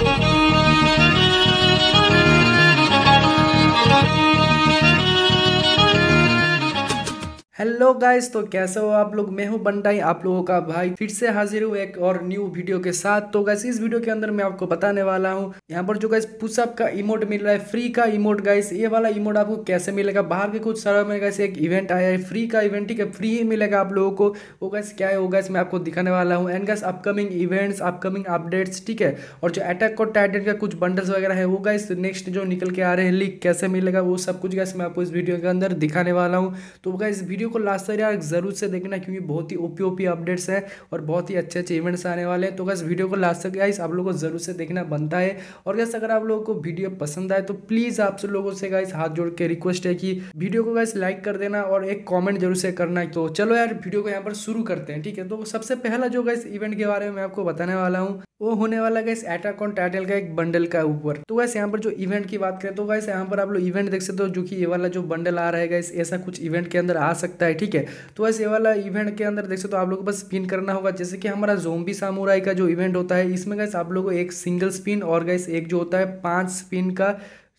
Thank you. Hello guys तो कैसे हो आप लोग मैं हूं बंडाई आप लोगों का भाई फिर से हाजिर हूं एक और न्यू वीडियो के साथ तो गाइस इस वीडियो के अंदर मैं आपको बताने वाला हूं यहां पर जो गाइस पुशअप का इमोट मिल रहा है फ्री का इमोट गाइस ये वाला इमोट आपको कैसे मिलेगा बाहर के कुछ शहरों में गाइस एक इवेंट आया है फ्री का इवेंट ठीक है फ्री ही मिलेगा आप लोगों को वो तो गाइस क्या है वो गाइस मैं आपको दिखाने वाला हूँ and guys upcoming events upcoming updates ठीक है और जो अटैक और टाइटन का कुछ बंडल्स वगैरह है वो गाइस नेक्स्ट जो निकल के आ रहे हैं लीक कैसे मिलेगा वो सब कुछ गाइस मैं आपको इस वीडियो के अंदर दिखाने वाला हूँ तो गाइस वीडियो को लास्ट तक यार जरूर से देखना क्योंकि बहुत ही ओपी ओपी अपडेट्स हैं और बहुत ही अच्छे अच्छे इवेंट्स आने वाले हैं तो गैस वीडियो को लास्ट तक गाइस आप लोग को जरूर से देखना बनता है और गैस अगर आप लोगों को वीडियो पसंद आए तो प्लीज़ आप सब लोगों से गाइस हाथ जोड़ के रिक्वेस्ट है कि वीडियो को गाइस लाइक कर देना और एक कॉमेंट जरूर से करना तो चलो यार वीडियो को यहाँ पर शुरू करते हैं ठीक है तो सबसे पहला जो गाइस इवेंट के बारे में मैं आपको बताने वाला हूँ वो होने वाला गैस एटैक ऑन टाइटल का एक बंडल का ऊपर तो गैस यहाँ पर जो इवेंट की बात करें तो गैस यहाँ पर आप लोग इवेंट देख सकते हो जो कि ये वाला जो बंडल आ रहा है गैस ऐसा कुछ इवेंट के अंदर आ सकता है ठीक है तो ऐसे वाला इवेंट के अंदर देख सकते हो तो आप लोग को बस स्पिन करना होगा जैसे कि हमारा जोम्बी सामुराई का जो इवेंट होता है इसमें गैस आप लोगों को एक सिंगल स्पिन और गैस एक जो होता है पाँच स्पिन का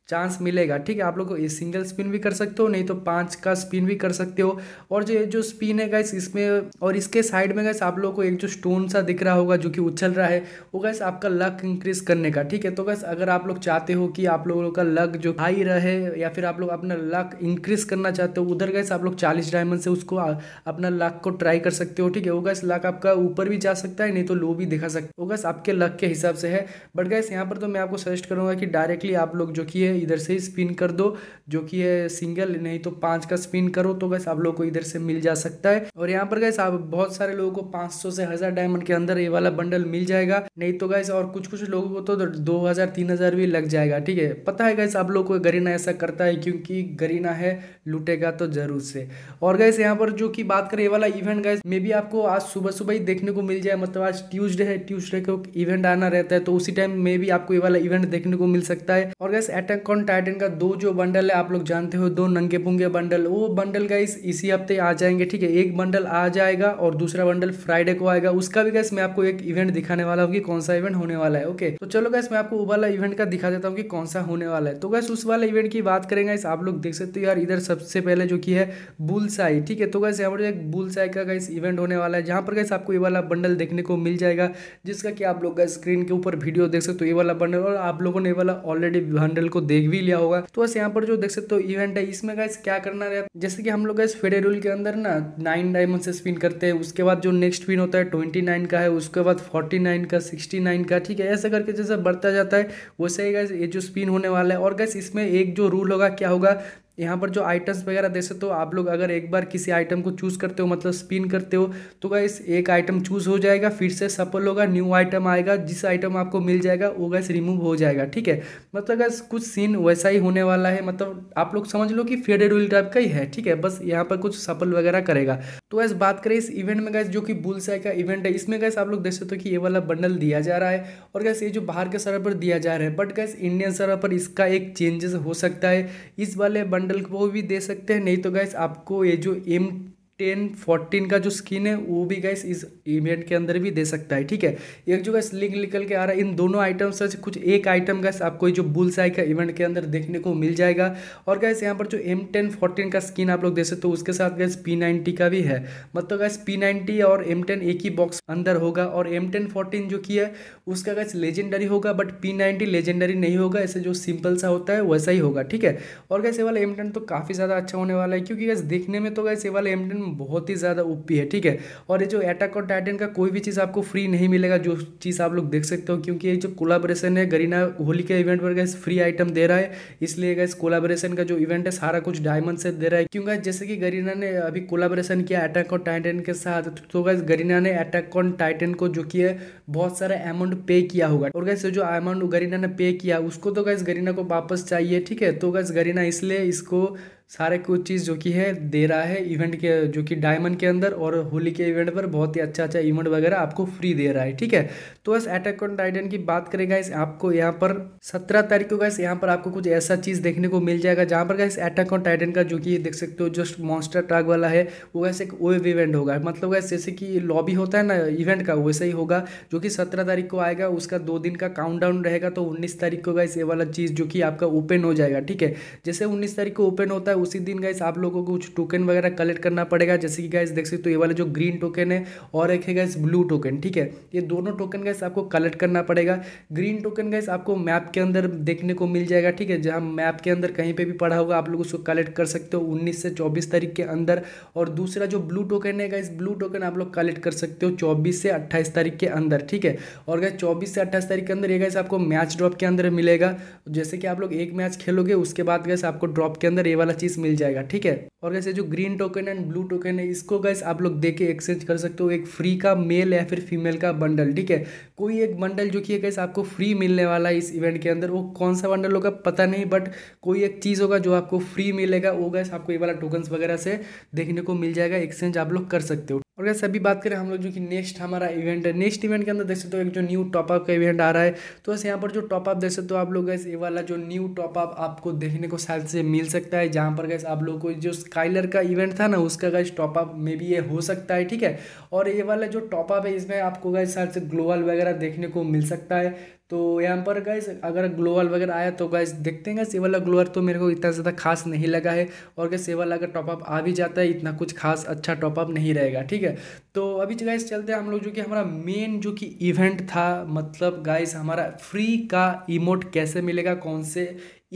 चांस मिलेगा ठीक है आप लोग ये सिंगल स्पिन भी कर सकते हो नहीं तो पांच का स्पिन भी कर सकते हो और जो ये जो स्पिन है गैस इसमें और इसके साइड में गैस आप लोगों को एक जो स्टोन सा दिख रहा होगा जो कि उछल रहा है वो गैस आपका लक इंक्रीज करने का ठीक है तो गैस अगर आप लोग चाहते हो कि आप लोगों का लक जो हाई रहे या फिर आप लोग अपना लक इंक्रीज करना चाहते हो उधर गैस आप लोग चालीस डायमंड से उसको अपना लक को ट्राई कर सकते हो ठीक है वो गैस लक आपका ऊपर भी जा सकता है नहीं तो लो भी दिखा सकते हो गैस आपके लक के हिसाब से है बट गैस यहाँ पर तो मैं आपको सजेस्ट करूँगा कि डायरेक्टली आप लोग जो कि इधर से ही स्पिन कर दो जो कि है सिंगल नहीं तो पाँच का स्पिन करो तो गैस आप लोग को इधर से मिल जा सकता है और यहाँ पर गैस आप बहुत सारे लोगों को 500 से हज़ार डायमंड के अंदर ये वाला बंडल मिल जाएगा नहीं तो गैस और कुछ कुछ लोगों को तो दो हज़ार भी लग जाएगा ठीक है पता है गैस आप लोग को गरीना ऐसा करता है क्योंकि गरीना है लुटेगा तो जरूर से और गैस यहाँ पर जो कि बात करें ये वाला इवेंट गैस मे भी आपको आज सुबह सुबह ही देखने को मिल जाए मतलब आज ट्यूजडे है ट्यूजडे को इवेंट आना रहता है तो उसी टाइम में भी आपको ये वाला इवेंट देखने को मिल सकता है और गैस अटैक अटैकॉन टाइटन का दो जो बंडल है आप लोग जानते हो दो नंगे पुंगे बंडल वो बंडल गाइस इसी हफ्ते आ जाएंगे ठीक है एक बंडल आ जाएगा और दूसरा बंडल फ्राइडे को आएगा उसका भी गैस मैं आपको एक इवेंट दिखाने वाला हूँ कि कौन सा इवेंट होने वाला है ओके तो चलो गैस मैं आपको वो वाला इवेंट का दिखा देता हूँ कि कौन सा होने वाला है तो गैस उस वाला इवेंट की बात करेंगे इस आप लोग देख सकते हो यार इधर सबसे पहले जो कि है बुलसाई ठीक है तो गैस यहाँ पर एक बुलसाई का गैस इवेंट होने वाला है जहाँ पर गैस आपको ये वाला बंडल देखने को मिल जाएगा जिसका कि आप लोग गैस स्क्रीन के ऊपर वीडियो देख सकते हो ये वाला बंडल और आप लोगों ने ये वाला ऑलरेडी बंडल को देख भी लिया होगा तो बस यहाँ पर जो देख सकते हो इवेंट है इसमें गैस क्या करना रहता है जैसे कि हम लोग गैस फेडे रूल के अंदर ना नाइन डायमंड से स्पिन करते हैं उसके बाद जो नेक्स्ट पिन होता है ट्वेंटी नाइन का है उसके बाद फोर्टी नाइन का सिक्सटी नाइन का ठीक है ऐसा करके जैसे बढ़ता जाता है वैसे ही गैस ये जो स्पिन होने वाला है और गैस इसमें एक जो रूल होगा क्या होगा यहाँ पर जो आइटम्स वगैरह दे सकते हो आप लोग अगर एक बार किसी आइटम को चूज़ करते हो मतलब स्पिन करते हो तो गैस एक आइटम चूज़ हो जाएगा फिर से सफल होगा न्यू आइटम आएगा जिस आइटम आपको मिल जाएगा वो गैस रिमूव हो जाएगा ठीक है मतलब गैस कुछ सीन वैसा ही होने वाला है मतलब आप लोग समझ लो कि फेडेड व्हील टाइप का ही है ठीक है बस यहाँ पर कुछ सफल वगैरह करेगा तो गैस बात करें इस इवेंट में गैस जो कि बुलसाई का इवेंट है इसमें गैस आप लोग देख सकते हो कि ये वाला बंडल दिया जा रहा है और गैस ये जो बाहर के सर पर दिया जा रहा है बट गैस इंडियन सर पर इसका एक चेंजेस हो सकता है इस वाले बंडल वो भी दे सकते हैं नहीं तो गैस आपको ये जो एम टेन फोर्टीन का जो स्किन है वो भी गैस इस इवेंट के अंदर भी दे सकता है ठीक है एक जो गैस लिंक निकल के आ रहा है इन दोनों आइटम से कुछ एक आइटम गैस आपको जो बुल्स आई का इवेंट के अंदर देखने को मिल जाएगा और गैस यहाँ पर जो एम टेन फोर्टीन का स्किन आप लोग दे सकते हो तो उसके साथ गैस पी नाइन्टी का भी है मतलब गैस पी नाइन्टी और एम टेन एक ही बॉक्स अंदर होगा और एम टेन फोर्टीन जो की है उसका गैस लेजेंडरी होगा बट पी नाइन्टी लेजेंडरी नहीं होगा ऐसे जो सिंपल सा होता है वैसा ही होगा ठीक है और गैस ये वाला एम टेन तो काफ़ी ज़्यादा अच्छा होने वाला है क्योंकि गैस देखने में तो गैस ये वाला एम टेन गेम बहुत ही ज़्यादा ओपी है ठीक है और ये जो अटैक और टाइटन का कोई भी चीज़ आपको फ्री नहीं मिलेगा जो चीज़ आप लोग देख सकते हो क्योंकि ये जो कोलाब्रेशन है गरीना होली के इवेंट पर गैस फ्री आइटम दे रहा है इसलिए गैस कोलाब्रेशन का जो इवेंट है सारा कुछ डायमंड से दे रहा है क्योंकि जैसे कि गरीना ने अभी कोलाब्रेशन किया अटैक और टाइटन के साथ तो गैस गरीना ने अटैक ऑन टाइटन को जो कि है बहुत सारा अमाउंट पे किया होगा और गैस जो अमाउंट गरीना ने पे किया उसको तो गैस गरीना को वापस चाहिए ठीक है तो गैस गरीना इसलिए इसको सारे कुछ चीज़ जो कि है दे रहा है इवेंट के जो कि डायमंड के अंदर और होली के इवेंट पर बहुत ही अच्छा अच्छा इवेंट वगैरह आपको फ्री दे रहा है ठीक है तो बस अटैक ऑन टाइटन की बात करें गाइस आपको यहाँ पर सत्रह तारीख को गाइस यहाँ पर आपको कुछ ऐसा चीज़ देखने को मिल जाएगा जहाँ पर गाइस अटैक ऑन टाइटन का जो कि देख सकते हो जस्ट मॉन्स्टर ट्रैक वाला है वो वैसे एक वेव इवेंट होगा मतलब वैसे जैसे कि लॉबी होता है ना इवेंट का वैसा ही होगा जो कि सत्रह तारीख को आएगा उसका दो दिन का काउंट रहेगा तो उन्नीस तारीख को गाइस ये वाला चीज़ जो कि आपका ओपन हो जाएगा ठीक है जैसे उन्नीस तारीख को ओपन होता है है उसी दिन गाइस आप लोगों को कुछ टोकन वगैरह कलेक्ट करना पड़ेगा जैसे कि गाइस देख सकते हो ये वाला जो ग्रीन टोकन है और एक है गाइस ब्लू टोकन ठीक है ये दोनों टोकन गाइस आपको कलेक्ट करना पड़ेगा ग्रीन टोकन गाइस आपको मैप के अंदर देखने को मिल जाएगा ठीक है जहाँ मैप के अंदर कहीं पर भी पड़ा होगा आप लोग उसको कलेक्ट कर सकते हो उन्नीस से चौबीस तारीख के अंदर और दूसरा जो ब्लू टोकन है गाइस ब्लू टोकन आप लोग कलेक्ट कर सकते हो चौबीस से अट्ठाईस तारीख के अंदर ठीक है और गाइस चौबीस से अट्ठाईस तारीख के अंदर ये गाइस आपको मैच ड्रॉप के अंदर मिलेगा जैसे कि आप लोग एक मैच खेलोगे उसके बाद गैस आपको ड्रॉप के अंदर ये वाला चीज मिल जाएगा ठीक है और जैसे जो green token and blue token है इसको गैस आप लोग के एक्सचेंज कर सकते हो एक फ्री का मेल या फिर फीमेल का बंडल ठीक है कोई एक बंडल जो कि गैस आपको फ्री मिलने वाला है इस इवेंट के अंदर वो कौन सा बंडल होगा पता नहीं बट कोई एक चीज़ होगा जो आपको फ्री मिलेगा वो गैस आपको ये वाला टोकन वगैरह से देखने को मिल जाएगा एक्सचेंज आप लोग कर सकते हो और अगर सभी बात करें हम लोग जो कि नेक्स्ट हमारा इवेंट है नेक्स्ट इवेंट के अंदर देख सकते हो तो एक जो न्यू टॉपअप का इवेंट आ रहा है तो बस यहाँ पर जो टॉपअप देख सकते हो आप लोग गैस ये वाला जो न्यू टॉपअप आपको देखने को शायद से मिल सकता है जहाँ पर गैस आप लोग को जो स्काइलर का इवेंट था ना उसका गैस टॉपअप में भी ये हो सकता है ठीक है और ये वाला जो टॉपअप है इसमें आपको गैस शायद से ग्लोबल वगैरह देखने को मिल सकता है तो यहाँ पर गैस अगर ग्लोअल वगैरह आया तो गैस देखते हैं गैस ये वाला ग्लोअर तो मेरे को इतना ज़्यादा खास नहीं लगा है और गैस ये वाला अगर टॉपअप आ भी जाता है इतना कुछ खास अच्छा टॉपअप नहीं रहेगा ठीक है तो अभी गैस चलते हैं हम लोग जो कि हमारा मेन जो कि इवेंट था मतलब गैस हमारा फ्री का इमोट कैसे मिलेगा कौन से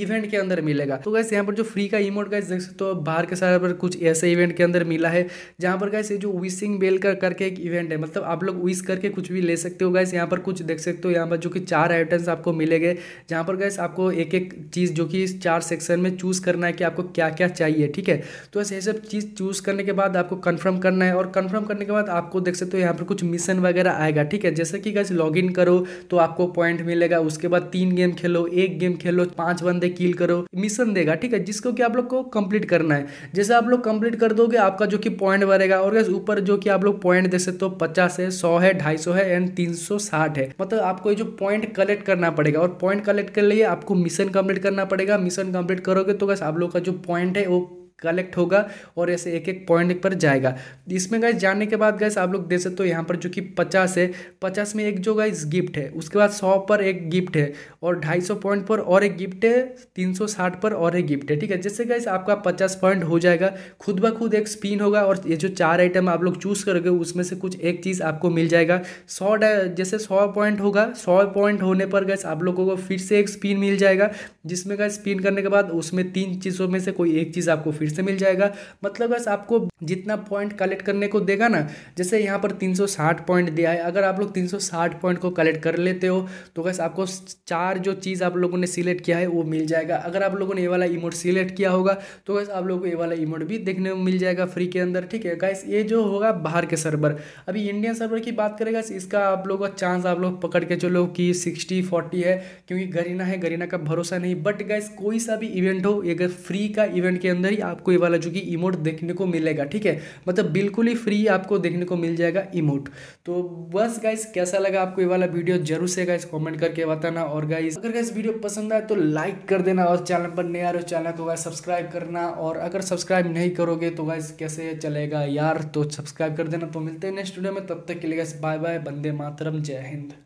इवेंट के अंदर मिलेगा तो गैस यहाँ पर जो फ्री का इमोट गैस देख सकते हो बाहर के सारे पर कुछ ऐसे इवेंट के अंदर मिला है जहाँ पर गैस ये जो विशिंग बेल कर करके एक इवेंट है मतलब आप लोग विश करके कुछ भी ले सकते हो गैस यहाँ पर कुछ देख सकते हो यहाँ पर जो कि चार आइटम्स आपको मिलेगा जहाँ पर गैस आपको एक एक चीज़ जो कि चार सेक्शन में चूज़ करना है कि आपको क्या क्या चाहिए ठीक है तो ऐसे ये सब चीज़ चूज़ करने के बाद आपको कन्फर्म करना है और कन्फर्म करने के बाद आपको देख सकते हो यहाँ पर कुछ मिशन वगैरह आएगा ठीक है जैसे कि गैस लॉग करो तो आपको पॉइंट मिलेगा उसके बाद तीन गेम खेलो एक गेम खेलो पाँच बंदे है किल करो मिशन देगा ठीक है जिसको कि आप लोग को कंप्लीट करना है जैसे आप लोग कंप्लीट कर दोगे आपका जो कि पॉइंट बढ़ेगा और ऊपर जो कि आप लोग पॉइंट दे सकते हो पचास है सौ है ढाई है एंड तीन है मतलब आपको जो पॉइंट कलेक्ट करना पड़ेगा और पॉइंट कलेक्ट कर लिए आपको मिशन कंप्लीट करना पड़ेगा मिशन कंप्लीट करोगे तो बस आप लोग का जो पॉइंट है वो कलेक्ट होगा और ऐसे एक एक पॉइंट पर जाएगा इसमें गैस जाने के बाद गैस आप लोग दे सकते हो यहाँ पर जो कि पचास है पचास में एक जो गैस गिफ्ट है उसके बाद सौ पर एक गिफ्ट है और ढाई सौ पॉइंट पर और एक गिफ्ट है तीन सौ साठ पर और एक गिफ्ट है ठीक है जैसे गैस आपका पचास पॉइंट हो जाएगा खुद ब खुद एक स्पिन होगा और ये जो चार आइटम आप लोग चूज़ करोगे उसमें से कुछ एक चीज़ आपको मिल जाएगा सौ जैसे सौ पॉइंट होगा सौ पॉइंट होने पर गैस आप लोगों को फिर से एक स्पिन मिल जाएगा जिसमें गैस स्पिन करने के बाद उसमें तीन चीज़ों में से कोई एक चीज़ आपको फिर फिर से मिल जाएगा मतलब बस आपको जितना पॉइंट कलेक्ट करने को देगा ना जैसे यहाँ पर 360 पॉइंट दिया है अगर आप लोग 360 पॉइंट को कलेक्ट कर लेते हो तो बस आपको चार जो चीज़ आप लोगों ने सिलेक्ट किया है वो मिल जाएगा अगर आप लोगों ने ये वाला इमोट सिलेक्ट किया होगा तो बस आप लोगों को ये वाला इमोट भी देखने को मिल जाएगा फ्री के अंदर ठीक है गैस ये जो होगा बाहर के सर्वर अभी इंडियन सर्वर की बात करेगा इसका आप लोग का चांस आप लोग पकड़ के चलो कि सिक्सटी फोर्टी है क्योंकि गरीना है गरीना का भरोसा नहीं बट गैस कोई सा भी इवेंट हो अगर फ्री का इवेंट के अंदर ही आप आपको ये वाला जो कि इमोट देखने को मिलेगा ठीक है मतलब बिल्कुल ही फ्री आपको देखने को मिल जाएगा इमोट तो बस गाइस कैसा लगा आपको ये वाला वीडियो जरूर से गाइस कॉमेंट करके बताना और गाइस अगर गाइस वीडियो पसंद आए तो लाइक कर देना और चैनल पर नया रहो तो चैनल को गाइस सब्सक्राइब करना और अगर सब्सक्राइब नहीं करोगे तो गाइस कैसे चलेगा यार तो सब्सक्राइब कर देना तो मिलते हैं नेक्स्ट वीडियो में तब तक के लिए गाइस बाय बाय बंदे मातरम जय हिंद